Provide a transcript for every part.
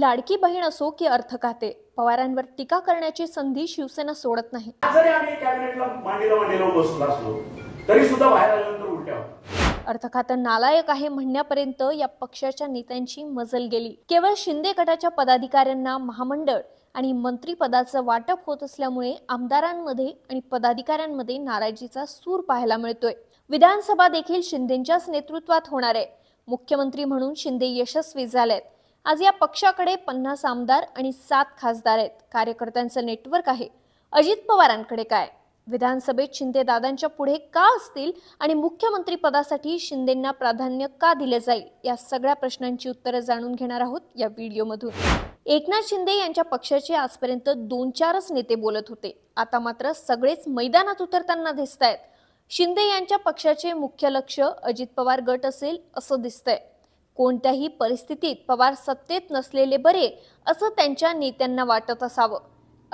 लाडकी बहीण असो की अर्थखाते पवारांवर टीका करण्याची संधी शिवसेना सोडत नाही जरी नालायक आहे म्हणण्यापर्यंत या पक्षाच्या नेत्यांची मजल गेली केवळ शिंदे गटाच्या पदाधिकाऱ्यांना महामंडळ आणि मंत्रीपदाचं वाटप होत असल्यामुळे आमदारांमध्ये आणि पदाधिकाऱ्यांमध्ये नाराजीचा सूर पाहायला मिळतोय विधानसभा देखील शिंदेच्याच नेतृत्वात होणार आहे मुख्यमंत्री म्हणून शिंदे यशस्वी झालेत आज या पक्षाकडे पन्नास आमदार आणि सात खासदार आहेत कार्यकर्त्यांचं नेटवर्क आहे अजित पवारांकडे काय विधानसभेत शिंदे दादांच्या पुढे का असतील आणि मुख्यमंत्री पदासाठी शिंदेंना प्राधान्य का दिले जाईल या सगळ्या प्रश्नांची उत्तरं जाणून घेणार आहोत या व्हिडिओमधून एकनाथ शिंदे यांच्या पक्षाचे आजपर्यंत दोन चारच नेते बोलत होते आता मात्र सगळेच मैदानात उतरताना दिसत आहेत शिंदे यांच्या पक्षाचे मुख्य लक्ष अजित पवार गट असेल असं दिसतंय कोणत्याही परिस्थितीत पवार सत्तेत नसलेले बरे असं त्यांच्या नेत्यांना वाटत असावं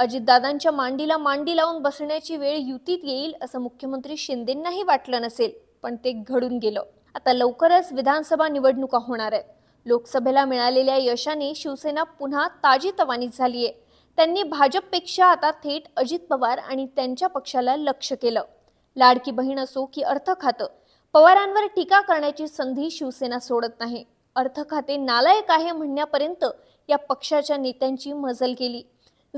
अजितदादांच्या मांडीला मांडी लावून बसण्याची वेळ युतीत येईल असं मुख्यमंत्री शिंदेंनाही वाटलं नसेल पण ते घडून गेलं आता लवकरच विधानसभा निवडणुका होणार आहेत लोकसभेला मिळालेल्या यशाने शिवसेना पुन्हा ताजी तवानी झाली आहे त्यांनी भाजपपेक्षा आता थेट अजित पवार आणि त्यांच्या पक्षाला लक्ष केलं लाडकी बहीण असो की अर्थ खातं पवारांवर टीका करण्याची संधी शिवसेना सोडत नाही अर्थ खाते नालायक आहे म्हणण्यापर्यंत या पक्षाच्या नेत्यांची मजल केली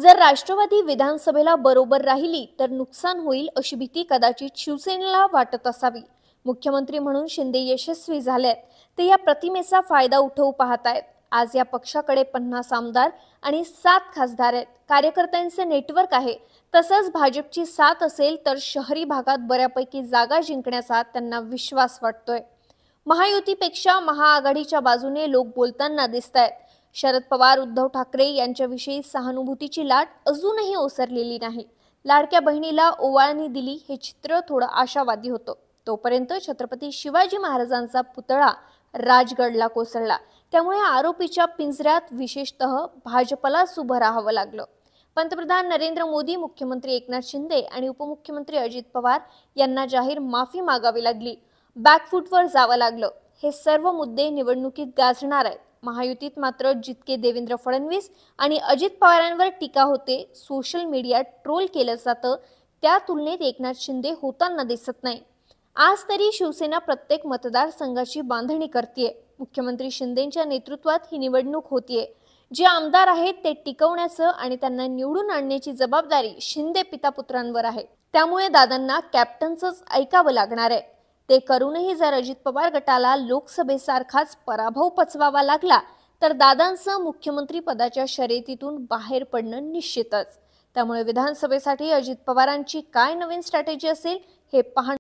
जर राष्ट्रवादी विधानसभेला बरोबर राहिली तर नुकसान होईल अशी भीती कदाचित शिवसेनेला वाटत असावी मुख्यमंत्री म्हणून शिंदे यशस्वी झाल्यात ते या प्रतिमेचा फायदा उठवू पाहतायत आज या पक्षाकडे पन्नास आमदार आणि सात खासदार आहेत कार्यकर्त्यांचे नेटवर्क आहे तसंच भाजपची साथ असेल तर शहरी भागात बऱ्यापैकी जागा जिंकण्याचा त्यांना विश्वास वाटतोय महायुतीपेक्षा महाआघाडीच्या बाजूने लोक बोलताना दिसत आहेत शरद पवार उद्धव ठाकरे यांच्याविषयी सहानुभूतीची लाट अजूनही ओसरलेली नाही लाडक्या बहिणीला ओवाळणी दिली हे चित्र थोडं आशावादी होतं तोपर्यंत छत्रपती शिवाजी महाराजांचा पुतळा राजगडला कोसळला त्यामुळे आरोपीच्या पिंजऱ्यात विशेषतः भाजपला उभं राहावं लागलं पंतप्रधान नरेंद्र मोदी मुख्यमंत्री एकनाथ शिंदे आणि उपमुख्यमंत्री अजित पवार यांना जाहीर माफी मागावी लागली बॅकफूटवर जावं लागलं हे सर्व मुद्दे निवडणुकीत गाजणार आहेत महायुतीत मात्र जितके देवेंद्र फडणवीस आणि अजित पवारांवर टीका होते सोशल मीडियात ट्रोल केलं जातं त्या तुलनेत एकनाथ शिंदे होताना दिसत नाही आज तरी शिवसेना प्रत्येक मतदारसंघाची बांधणी करते मुख्यमंत्री शिंदेच्या नेतृत्वात ही निवडणूक होतीये जे आमदार आहेत ते टिकवण्याचं आणि त्यांना निवडून आणण्याची जबाबदारी शिंदे पितापुत्रांवर आहे त्यामुळे दादांना कॅप्टनच ऐकावं लागणार आहे ते करूनही जर अजित पवार गटाला लोकसभेसारखाच पराभव पचवावा लागला तर दादांचं मुख्यमंत्री पदाच्या शर्यतीतून बाहेर पडणं निश्चितच त्यामुळे विधानसभेसाठी अजित पवारांची काय नवीन स्ट्रॅटेजी असेल हे पाहणं